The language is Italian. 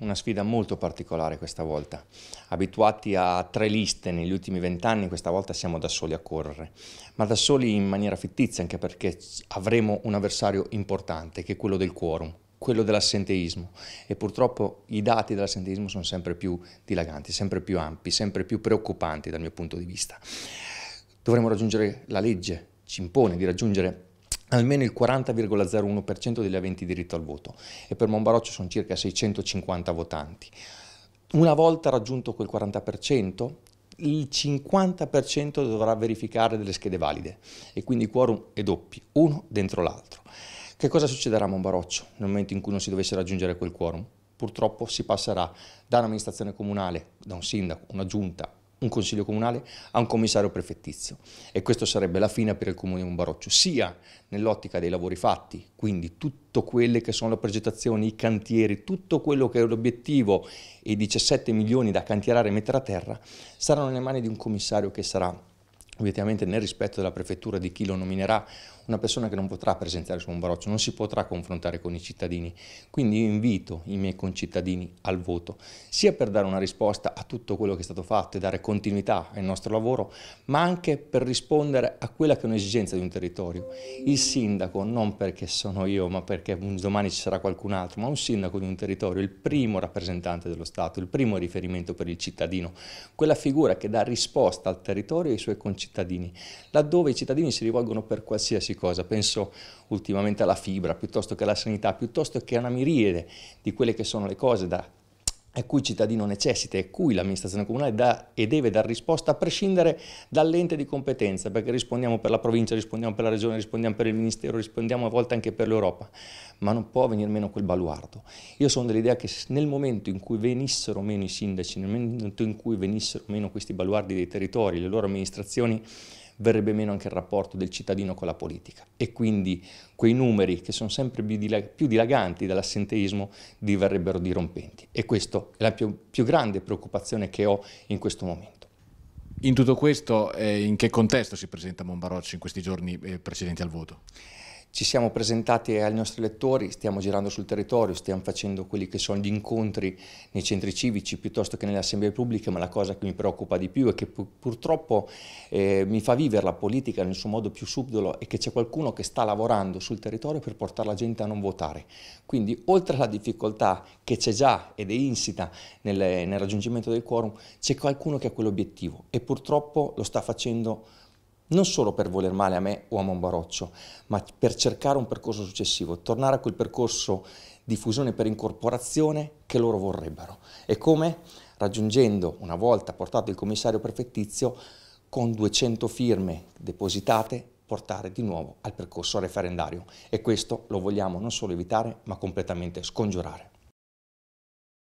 una sfida molto particolare questa volta. Abituati a tre liste negli ultimi vent'anni, questa volta siamo da soli a correre, ma da soli in maniera fittizia, anche perché avremo un avversario importante, che è quello del quorum, quello dell'assenteismo. E purtroppo i dati dell'assenteismo sono sempre più dilaganti, sempre più ampi, sempre più preoccupanti dal mio punto di vista. Dovremo raggiungere la legge, ci impone di raggiungere almeno il 40,01% degli aventi diritto al voto e per Monbaroccio sono circa 650 votanti. Una volta raggiunto quel 40%, il 50% dovrà verificare delle schede valide e quindi il quorum è doppio, uno dentro l'altro. Che cosa succederà a Monbaroccio nel momento in cui non si dovesse raggiungere quel quorum? Purtroppo si passerà da un'amministrazione comunale, da un sindaco, una giunta, un consiglio comunale a un commissario prefettizio e questo sarebbe la fine per il comune di Umbaroccio, sia nell'ottica dei lavori fatti, quindi tutte quelle che sono le progettazioni, i cantieri, tutto quello che è l'obiettivo e i 17 milioni da cantierare e mettere a terra saranno nelle mani di un commissario che sarà ovviamente nel rispetto della prefettura di chi lo nominerà, una persona che non potrà presenziare su un baroccio, non si potrà confrontare con i cittadini. Quindi io invito i miei concittadini al voto, sia per dare una risposta a tutto quello che è stato fatto e dare continuità al nostro lavoro, ma anche per rispondere a quella che è un'esigenza di un territorio. Il sindaco, non perché sono io, ma perché domani ci sarà qualcun altro, ma un sindaco di un territorio, il primo rappresentante dello Stato, il primo riferimento per il cittadino, quella figura che dà risposta al territorio e ai suoi concittadini cittadini, laddove i cittadini si rivolgono per qualsiasi cosa, penso ultimamente alla fibra, piuttosto che alla sanità, piuttosto che a una miriade di quelle che sono le cose da a cui il cittadino necessita e a cui l'amministrazione comunale dà e deve dar risposta a prescindere dall'ente di competenza, perché rispondiamo per la provincia, rispondiamo per la regione, rispondiamo per il ministero, rispondiamo a volte anche per l'Europa, ma non può venire meno quel baluardo. Io sono dell'idea che nel momento in cui venissero meno i sindaci, nel momento in cui venissero meno questi baluardi dei territori, le loro amministrazioni, verrebbe meno anche il rapporto del cittadino con la politica e quindi quei numeri che sono sempre più, dilag più dilaganti dall'assenteismo diverrebbero dirompenti e questa è la più, più grande preoccupazione che ho in questo momento. In tutto questo, eh, in che contesto si presenta Monbarocci in questi giorni eh, precedenti al voto? Ci siamo presentati ai nostri elettori, stiamo girando sul territorio, stiamo facendo quelli che sono gli incontri nei centri civici piuttosto che nelle assemblee pubbliche, ma la cosa che mi preoccupa di più e che pur purtroppo eh, mi fa vivere la politica nel suo modo più subdolo è che c'è qualcuno che sta lavorando sul territorio per portare la gente a non votare. Quindi oltre alla difficoltà che c'è già ed è insita nel, nel raggiungimento del quorum, c'è qualcuno che ha quell'obiettivo e purtroppo lo sta facendo non solo per voler male a me o a Monbaroccio, ma per cercare un percorso successivo, tornare a quel percorso di fusione per incorporazione che loro vorrebbero. E come? Raggiungendo, una volta portato il commissario prefettizio, con 200 firme depositate, portare di nuovo al percorso referendario. E questo lo vogliamo non solo evitare, ma completamente scongiurare.